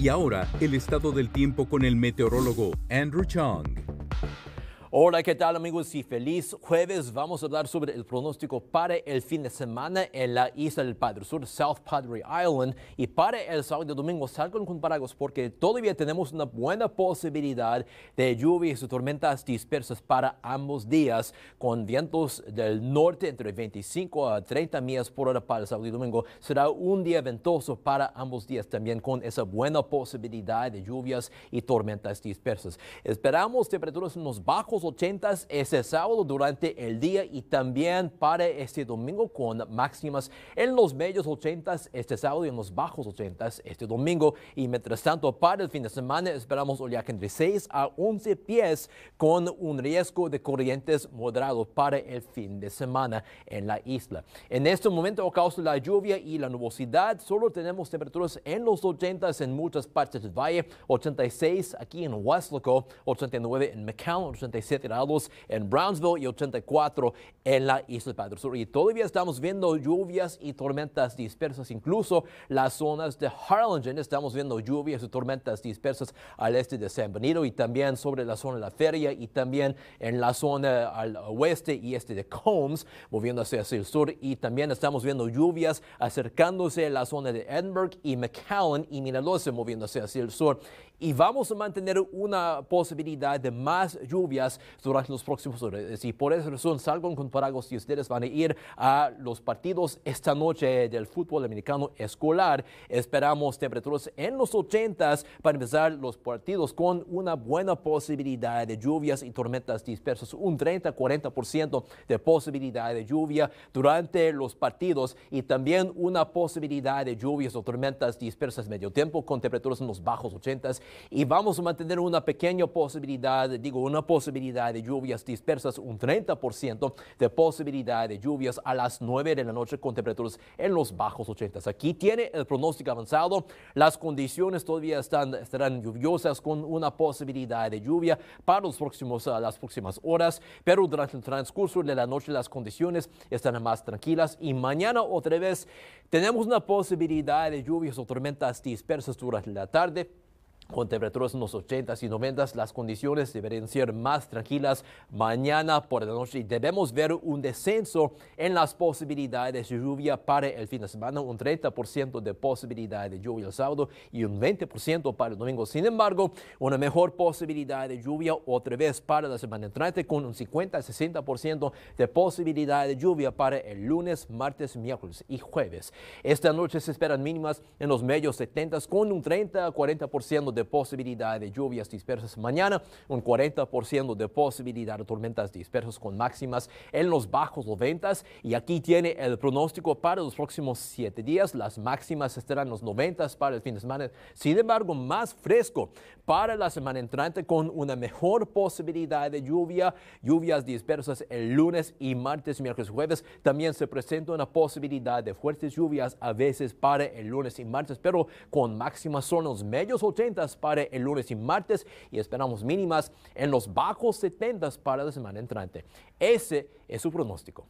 Y ahora, el estado del tiempo con el meteorólogo Andrew Chung. Hola, ¿qué tal amigos? Y feliz jueves. Vamos a hablar sobre el pronóstico para el fin de semana en la isla del Padre Sur, South Padre Island. Y para el sábado y domingo salgan con paraguas porque todavía tenemos una buena posibilidad de lluvias y tormentas dispersas para ambos días, con vientos del norte entre 25 a 30 millas por hora para el sábado y domingo. Será un día ventoso para ambos días también, con esa buena posibilidad de lluvias y tormentas dispersas. Esperamos temperaturas en los bajos los 80 este sábado durante el día y también para este domingo con máximas en los medios 80 este sábado y en los bajos 80 este domingo. Y mientras tanto, para el fin de semana esperamos oleaje entre 6 a 11 pies con un riesgo de corrientes moderado para el fin de semana en la isla. En este momento, a causa de la lluvia y la nubosidad, solo tenemos temperaturas en los 80 en muchas partes del valle, 86 aquí en Westlaco, 89 en McAllen, 86 grados en Brownsville y 84 en la isla de Padre Sur. Y todavía estamos viendo lluvias y tormentas dispersas, incluso las zonas de Harlingen. Estamos viendo lluvias y tormentas dispersas al este de San Benito y también sobre la zona de la feria y también en la zona al oeste y este de Combs, moviéndose hacia el sur. Y también estamos viendo lluvias acercándose a la zona de Edinburgh y McAllen y Minalosa moviéndose hacia el sur. Y vamos a mantener una posibilidad de más lluvias durante los próximos horas. Y por esa razón salgan con paraguas y ustedes van a ir a los partidos esta noche del fútbol americano escolar. Esperamos temperaturas en los 80 para empezar los partidos con una buena posibilidad de lluvias y tormentas dispersas, un 30-40% de posibilidad de lluvia durante los partidos y también una posibilidad de lluvias o tormentas dispersas medio tiempo con temperaturas en los bajos 80 y vamos a mantener una pequeña posibilidad, digo, una posibilidad de lluvias dispersas, un 30% de posibilidad de lluvias a las 9 de la noche con temperaturas en los bajos 80. Aquí tiene el pronóstico avanzado. Las condiciones todavía están, estarán lluviosas con una posibilidad de lluvia para los próximos, ah, las próximas horas, pero durante el transcurso de la noche las condiciones estarán más tranquilas y mañana otra vez tenemos una posibilidad de lluvias o tormentas dispersas durante la tarde con temperaturas en los 80s y 90s, las condiciones deberían ser más tranquilas mañana por la noche y debemos ver un descenso en las posibilidades de lluvia para el fin de semana, un 30% de posibilidad de lluvia el sábado y un 20% para el domingo. Sin embargo, una mejor posibilidad de lluvia otra vez para la semana entrante con un 50-60% de posibilidad de lluvia para el lunes, martes, miércoles y jueves. Esta noche se esperan mínimas en los medios 70s con un 30-40% de de posibilidad de lluvias dispersas mañana, un 40% de posibilidad de tormentas dispersas con máximas en los bajos 90 y aquí tiene el pronóstico para los próximos 7 días. Las máximas estarán en los 90 para el fin de semana. Sin embargo, más fresco para la semana entrante con una mejor posibilidad de lluvia, lluvias dispersas el lunes y martes, miércoles, jueves. También se presenta una posibilidad de fuertes lluvias a veces para el lunes y martes, pero con máximas son los medios 80 para el lunes y martes y esperamos mínimas en los bajos 70 para la semana entrante. Ese es su pronóstico.